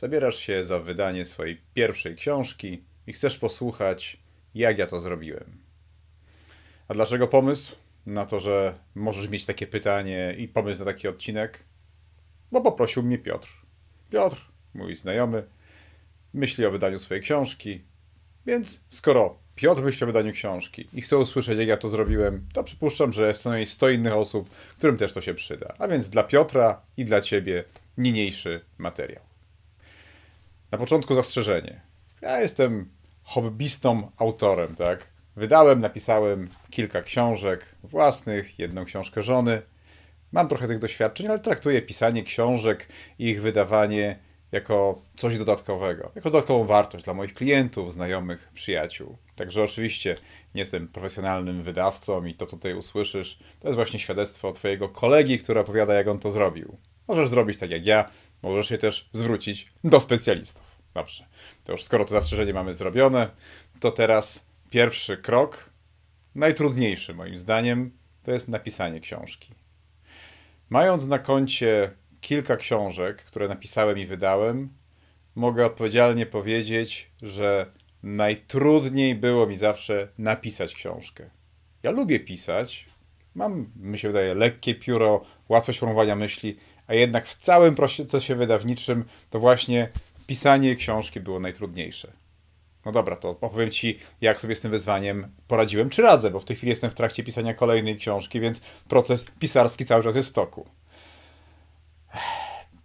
Zabierasz się za wydanie swojej pierwszej książki i chcesz posłuchać, jak ja to zrobiłem. A dlaczego pomysł na to, że możesz mieć takie pytanie i pomysł na taki odcinek? Bo poprosił mnie Piotr. Piotr, mój znajomy, myśli o wydaniu swojej książki, więc skoro Piotr myśli o wydaniu książki i chce usłyszeć, jak ja to zrobiłem, to przypuszczam, że jest co 100 innych osób, którym też to się przyda. A więc dla Piotra i dla Ciebie niniejszy materiał. Na początku zastrzeżenie. Ja jestem hobbystą, autorem, tak? Wydałem, napisałem kilka książek własnych, jedną książkę żony. Mam trochę tych doświadczeń, ale traktuję pisanie książek i ich wydawanie jako coś dodatkowego, jako dodatkową wartość dla moich klientów, znajomych, przyjaciół. Także oczywiście nie jestem profesjonalnym wydawcą i to, co tutaj usłyszysz, to jest właśnie świadectwo Twojego kolegi, który opowiada, jak on to zrobił. Możesz zrobić tak jak ja, możesz się też zwrócić do specjalistów. Dobrze. To już skoro to zastrzeżenie mamy zrobione, to teraz pierwszy krok, najtrudniejszy moim zdaniem, to jest napisanie książki. Mając na koncie kilka książek, które napisałem i wydałem, mogę odpowiedzialnie powiedzieć, że najtrudniej było mi zawsze napisać książkę. Ja lubię pisać, mam, mi się wydaje, lekkie pióro, łatwość formowania myśli, a jednak w całym procesie wydawniczym to właśnie pisanie książki było najtrudniejsze. No dobra, to opowiem Ci, jak sobie z tym wyzwaniem poradziłem, czy radzę, bo w tej chwili jestem w trakcie pisania kolejnej książki, więc proces pisarski cały czas jest w toku.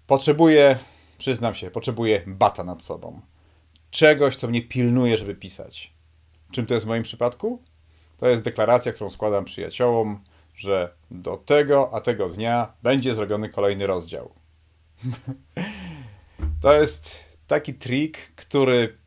Potrzebuję, przyznam się, potrzebuję bata nad sobą. Czegoś, co mnie pilnuje, żeby pisać. Czym to jest w moim przypadku? To jest deklaracja, którą składam przyjaciołom, że do tego a tego dnia będzie zrobiony kolejny rozdział. to jest taki trik, który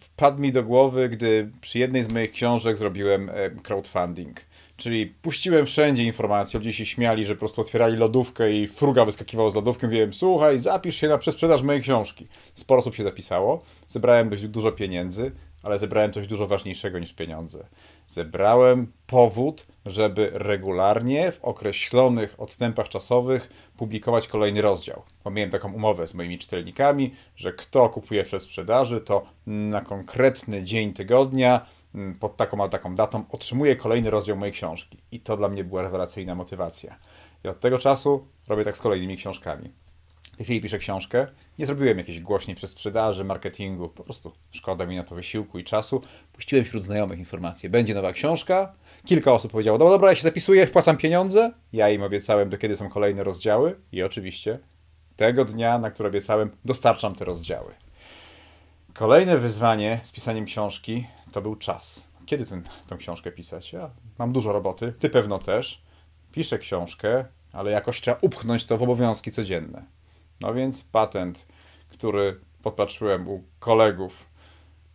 wpadł mi do głowy, gdy przy jednej z moich książek zrobiłem e, crowdfunding. Czyli puściłem wszędzie informacje, ludzie się śmiali, że po prostu otwierali lodówkę i fruga wyskakiwała z lodówki. Mówiłem, słuchaj, zapisz się na przesprzedaż mojej książki. Sporo osób się zapisało, zebrałem dość dużo pieniędzy, ale zebrałem coś dużo ważniejszego niż pieniądze. Zebrałem powód, żeby regularnie w określonych odstępach czasowych publikować kolejny rozdział. Bo miałem taką umowę z moimi czytelnikami, że kto kupuje przez sprzedaży, to na konkretny dzień tygodnia mm, pod taką a taką datą otrzymuje kolejny rozdział mojej książki. I to dla mnie była rewelacyjna motywacja. I od tego czasu robię tak z kolejnymi książkami tej chwili piszę książkę. Nie zrobiłem jakiejś głośnej przesprzedaży, marketingu. Po prostu szkoda mi na to wysiłku i czasu. Puściłem wśród znajomych informacje. Będzie nowa książka. Kilka osób powiedziało, dobra, dobra, ja się zapisuję, wpłacam pieniądze. Ja im obiecałem, do kiedy są kolejne rozdziały. I oczywiście tego dnia, na który obiecałem, dostarczam te rozdziały. Kolejne wyzwanie z pisaniem książki to był czas. Kiedy ten, tą książkę pisać? Ja mam dużo roboty, ty pewno też. Piszę książkę, ale jakoś trzeba upchnąć to w obowiązki codzienne. No więc patent, który podpatrzyłem u kolegów,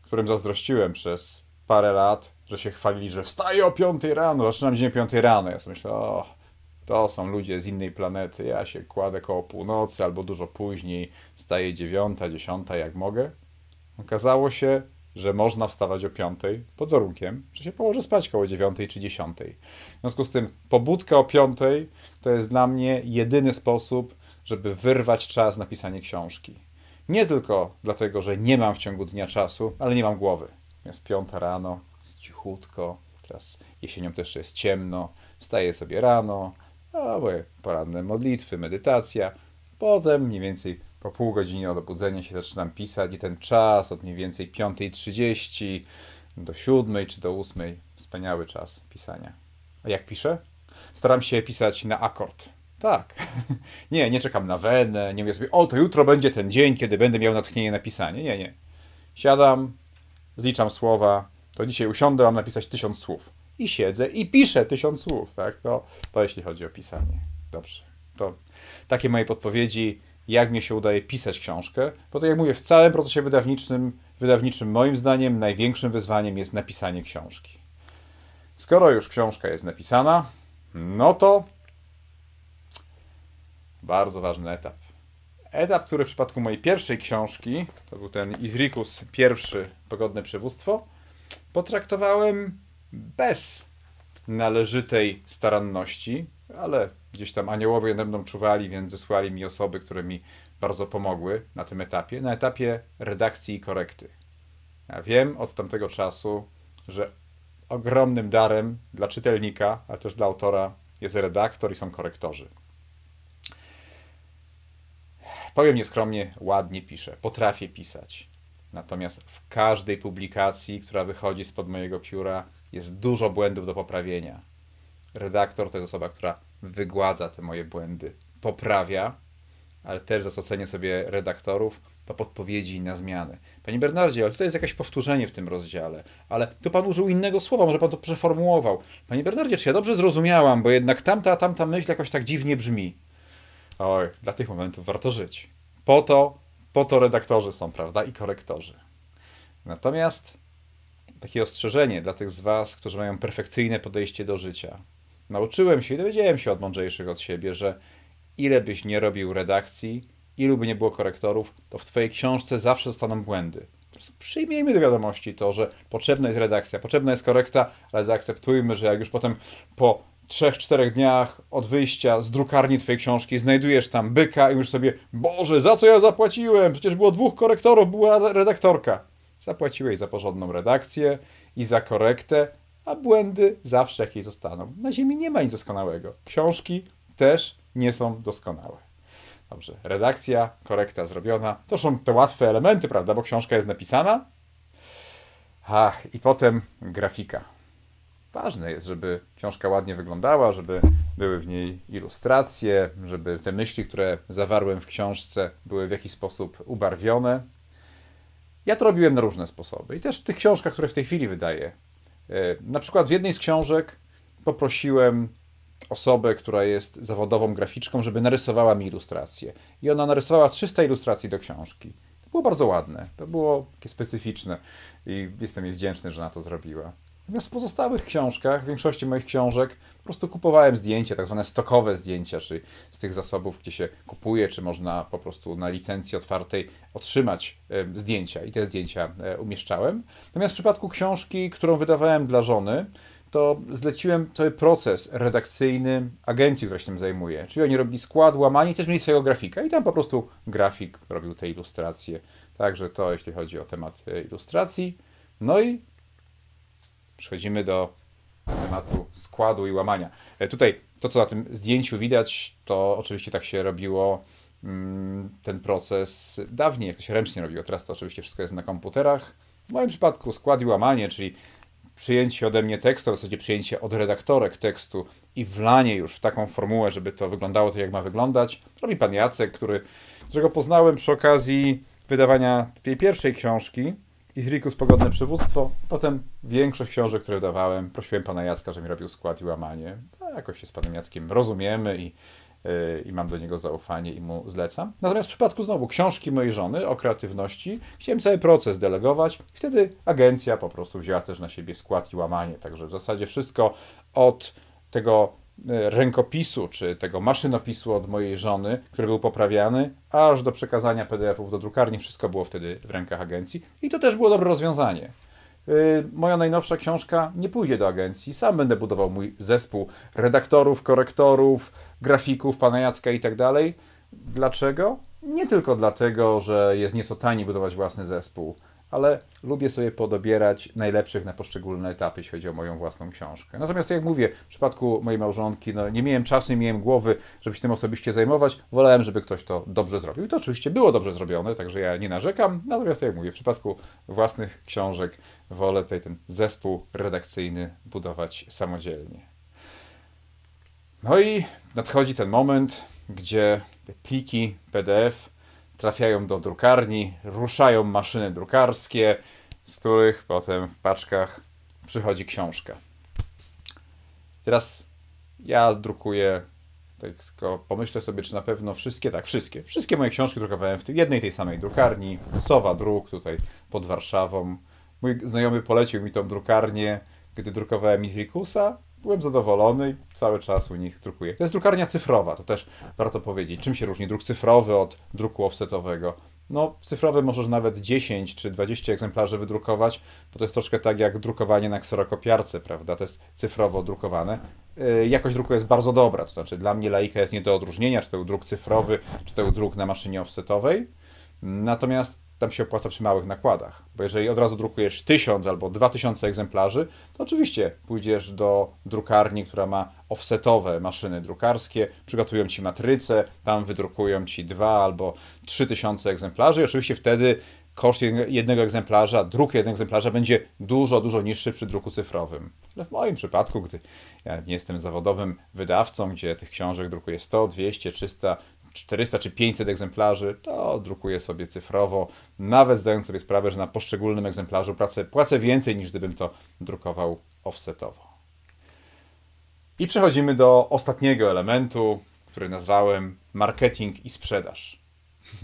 którym zazdrościłem przez parę lat, że się chwalili, że wstaję o 5 rano, zaczynam dzień o 5 rano. Ja sobie myślę, o, to są ludzie z innej planety, ja się kładę koło północy albo dużo później, wstaję 9, 10 jak mogę. Okazało się, że można wstawać o 5 pod warunkiem, że się położy spać koło 9 czy 10. W związku z tym pobudka o 5 to jest dla mnie jedyny sposób, żeby wyrwać czas na pisanie książki. Nie tylko dlatego, że nie mam w ciągu dnia czasu, ale nie mam głowy. Jest piąta rano, jest cichutko, teraz jesienią też jest ciemno, wstaję sobie rano, a moje poranne modlitwy, medytacja. Potem mniej więcej po pół godziny od obudzenia się zaczynam pisać i ten czas od mniej więcej 5.30 do 7 czy do 8 wspaniały czas pisania. A jak piszę? Staram się pisać na akord. Tak. nie, nie czekam na wenę, nie mówię sobie, o to jutro będzie ten dzień, kiedy będę miał natchnienie na pisanie. Nie, nie. Siadam, zliczam słowa, to dzisiaj usiądę, mam napisać tysiąc słów. I siedzę i piszę tysiąc słów, tak? To, to jeśli chodzi o pisanie. Dobrze. To takie moje podpowiedzi, jak mi się udaje pisać książkę, bo tak jak mówię, w całym procesie wydawniczym, wydawniczym moim zdaniem największym wyzwaniem jest napisanie książki. Skoro już książka jest napisana, no to bardzo ważny etap. Etap, który w przypadku mojej pierwszej książki, to był ten Izrikus, pierwszy pogodne przywództwo, potraktowałem bez należytej staranności, ale gdzieś tam aniołowie nade mną czuwali, więc zesłali mi osoby, które mi bardzo pomogły na tym etapie, na etapie redakcji i korekty. Ja wiem od tamtego czasu, że ogromnym darem dla czytelnika, ale też dla autora jest redaktor i są korektorzy powiem nieskromnie, ładnie piszę, potrafię pisać. Natomiast w każdej publikacji, która wychodzi spod mojego pióra, jest dużo błędów do poprawienia. Redaktor to jest osoba, która wygładza te moje błędy, poprawia, ale też za co cenię sobie redaktorów, to podpowiedzi na zmiany. Panie Bernardzie, ale tutaj jest jakieś powtórzenie w tym rozdziale, ale tu pan użył innego słowa, może pan to przeformułował. Panie Bernardzie, czy ja dobrze zrozumiałam, bo jednak tamta, a tamta myśl jakoś tak dziwnie brzmi. Oj, dla tych momentów warto żyć. Po to, po to redaktorzy są, prawda? I korektorzy. Natomiast takie ostrzeżenie dla tych z Was, którzy mają perfekcyjne podejście do życia. Nauczyłem się i dowiedziałem się od mądrzejszych od siebie, że ile byś nie robił redakcji, ilu by nie było korektorów, to w Twojej książce zawsze zostaną błędy. Po prostu przyjmijmy do wiadomości to, że potrzebna jest redakcja, potrzebna jest korekta, ale zaakceptujmy, że jak już potem po trzech, czterech dniach od wyjścia z drukarni twojej książki znajdujesz tam byka i już sobie Boże, za co ja zapłaciłem? Przecież było dwóch korektorów, była redaktorka. Zapłaciłeś za porządną redakcję i za korektę, a błędy zawsze jakieś zostaną. Na ziemi nie ma nic doskonałego. Książki też nie są doskonałe. Dobrze, redakcja, korekta zrobiona. To są te łatwe elementy, prawda, bo książka jest napisana. Ach, i potem grafika. Ważne jest, żeby książka ładnie wyglądała, żeby były w niej ilustracje, żeby te myśli, które zawarłem w książce, były w jakiś sposób ubarwione. Ja to robiłem na różne sposoby i też w tych książkach, które w tej chwili wydaję. E, na przykład w jednej z książek poprosiłem osobę, która jest zawodową graficzką, żeby narysowała mi ilustrację. I ona narysowała 300 ilustracji do książki. To było bardzo ładne, to było takie specyficzne i jestem jej wdzięczny, że na to zrobiła. Natomiast w pozostałych książkach, w większości moich książek, po prostu kupowałem zdjęcia, tak zwane stokowe zdjęcia, czy z tych zasobów, gdzie się kupuje, czy można po prostu na licencji otwartej otrzymać zdjęcia i te zdjęcia e, umieszczałem. Natomiast w przypadku książki, którą wydawałem dla żony, to zleciłem cały proces redakcyjny agencji, która się tym zajmuje. Czyli oni robili skład, łamanie, też mieli swojego grafika i tam po prostu grafik robił te ilustracje. Także to jeśli chodzi o temat e, ilustracji. No i Przechodzimy do tematu składu i łamania. E, tutaj to, co na tym zdjęciu widać, to oczywiście tak się robiło mm, ten proces dawniej, jak to się ręcznie robiło. Teraz to oczywiście wszystko jest na komputerach. W moim przypadku skład i łamanie, czyli przyjęcie ode mnie tekstu, w zasadzie przyjęcie od redaktorek tekstu i wlanie już w taką formułę, żeby to wyglądało tak, jak ma wyglądać, robi pan Jacek, który, którego poznałem przy okazji wydawania tej pierwszej książki, Izrikus pogodne przywództwo. Potem większość książek, które dawałem, prosiłem pana Jacka, że mi robił skład i łamanie. A no, jakoś się z panem Jackiem rozumiemy i, yy, i mam do niego zaufanie i mu zlecam. Natomiast w przypadku znowu książki mojej żony o kreatywności chciałem cały proces delegować wtedy agencja po prostu wzięła też na siebie skład i łamanie. Także w zasadzie wszystko od tego E, rękopisu czy tego maszynopisu od mojej żony, który był poprawiany, aż do przekazania PDF-ów do drukarni. Wszystko było wtedy w rękach agencji i to też było dobre rozwiązanie. E, moja najnowsza książka nie pójdzie do agencji, sam będę budował mój zespół redaktorów, korektorów, grafików, pana Jacka i tak dalej. Dlaczego? Nie tylko dlatego, że jest nieco taniej budować własny zespół ale lubię sobie podobierać najlepszych na poszczególne etapy, jeśli chodzi o moją własną książkę. Natomiast tak jak mówię, w przypadku mojej małżonki, no nie miałem czasu, nie miałem głowy, żeby się tym osobiście zajmować. Wolałem, żeby ktoś to dobrze zrobił. I to oczywiście było dobrze zrobione, także ja nie narzekam. Natomiast tak jak mówię, w przypadku własnych książek wolę tutaj ten zespół redakcyjny budować samodzielnie. No i nadchodzi ten moment, gdzie te pliki PDF trafiają do drukarni, ruszają maszyny drukarskie, z których potem w paczkach przychodzi książka. Teraz ja drukuję, tak tylko pomyślę sobie, czy na pewno wszystkie, tak, wszystkie. Wszystkie moje książki drukowałem w tej jednej tej samej drukarni, Sowa Druk tutaj pod Warszawą. Mój znajomy polecił mi tą drukarnię, gdy drukowałem Izrikusa, byłem zadowolony i cały czas u nich drukuję. To jest drukarnia cyfrowa, to też warto powiedzieć. Czym się różni druk cyfrowy od druku offsetowego? No, cyfrowy możesz nawet 10 czy 20 egzemplarzy wydrukować, bo to jest troszkę tak jak drukowanie na kserokopiarce, prawda? To jest cyfrowo drukowane. Yy, jakość druku jest bardzo dobra, to znaczy dla mnie laika jest nie do odróżnienia, czy to był druk cyfrowy, czy to był druk na maszynie offsetowej. Natomiast tam się opłaca przy małych nakładach. Bo jeżeli od razu drukujesz 1000 albo 2000 egzemplarzy, to oczywiście pójdziesz do drukarni, która ma offsetowe maszyny drukarskie, przygotują ci matrycę, tam wydrukują ci 2 albo 3000 egzemplarzy i oczywiście wtedy koszt jednego egzemplarza, druk jednego egzemplarza będzie dużo, dużo niższy przy druku cyfrowym. Ale w moim przypadku, gdy ja nie jestem zawodowym wydawcą, gdzie tych książek drukuje 100, 200, 300, 400 czy 500 egzemplarzy, to drukuję sobie cyfrowo, nawet zdając sobie sprawę, że na poszczególnym egzemplarzu pracę, płacę więcej niż gdybym to drukował offsetowo. I przechodzimy do ostatniego elementu, który nazwałem marketing i sprzedaż.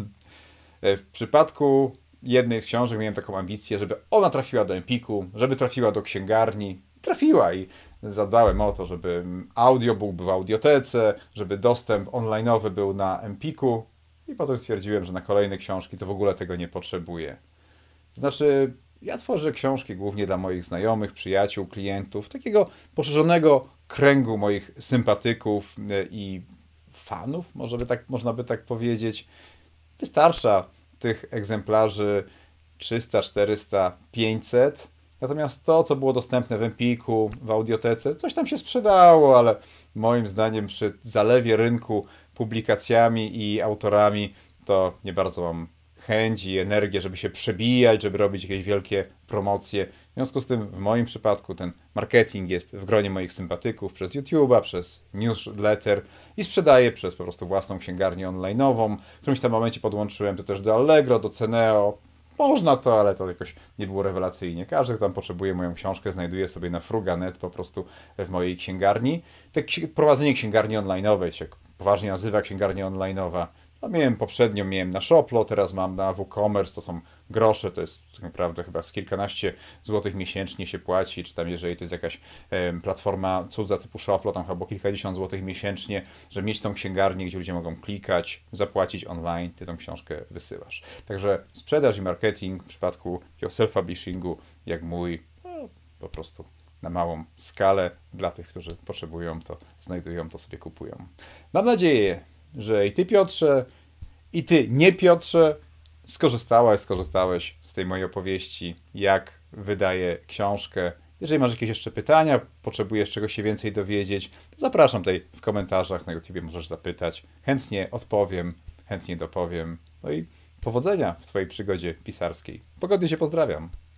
w przypadku jednej z książek miałem taką ambicję, żeby ona trafiła do Empiku, żeby trafiła do księgarni, trafiła i zadbałem o to, żeby audiobook był w audiotece, żeby dostęp online'owy był na Empiku i potem stwierdziłem, że na kolejne książki to w ogóle tego nie potrzebuję. Znaczy, ja tworzę książki głównie dla moich znajomych, przyjaciół, klientów, takiego poszerzonego kręgu moich sympatyków e, i fanów, może by tak, można by tak powiedzieć. Wystarcza tych egzemplarzy 300, 400, 500 Natomiast to, co było dostępne w Empiku, w audiotece, coś tam się sprzedało, ale moim zdaniem przy zalewie rynku publikacjami i autorami, to nie bardzo mam chęć i energię, żeby się przebijać, żeby robić jakieś wielkie promocje. W związku z tym, w moim przypadku, ten marketing jest w gronie moich sympatyków przez YouTube'a, przez newsletter i sprzedaję przez po prostu własną księgarnię online'ową. W którymś tam momencie podłączyłem to też do Allegro, do Ceneo, można to, ale to jakoś nie było rewelacyjnie. Każdy, kto tam potrzebuje moją książkę, znajduje sobie na fruga.net po prostu w mojej księgarni. Tak prowadzenie księgarni online'owej się poważnie nazywa księgarnia online, no, miałem poprzednio, miałem na Shoplo, teraz mam na WooCommerce, to są grosze, to jest tak naprawdę chyba z kilkanaście złotych miesięcznie się płaci, czy tam jeżeli to jest jakaś platforma cudza typu Shoplo, tam chyba kilkadziesiąt złotych miesięcznie, że mieć tą księgarnię, gdzie ludzie mogą klikać, zapłacić online, ty tą książkę wysyłasz. Także sprzedaż i marketing w przypadku takiego self-publishingu, jak mój, no, po prostu na małą skalę. Dla tych, którzy potrzebują to, znajdują to, sobie kupują. Mam nadzieję, że i ty Piotrze, i ty nie Piotrze, skorzystałaś, skorzystałeś z tej mojej opowieści, jak wydaję książkę. Jeżeli masz jakieś jeszcze pytania, potrzebujesz czegoś się więcej dowiedzieć, zapraszam tutaj w komentarzach na YouTube możesz zapytać. Chętnie odpowiem, chętnie dopowiem. No i powodzenia w Twojej przygodzie pisarskiej. Pogodnie się pozdrawiam.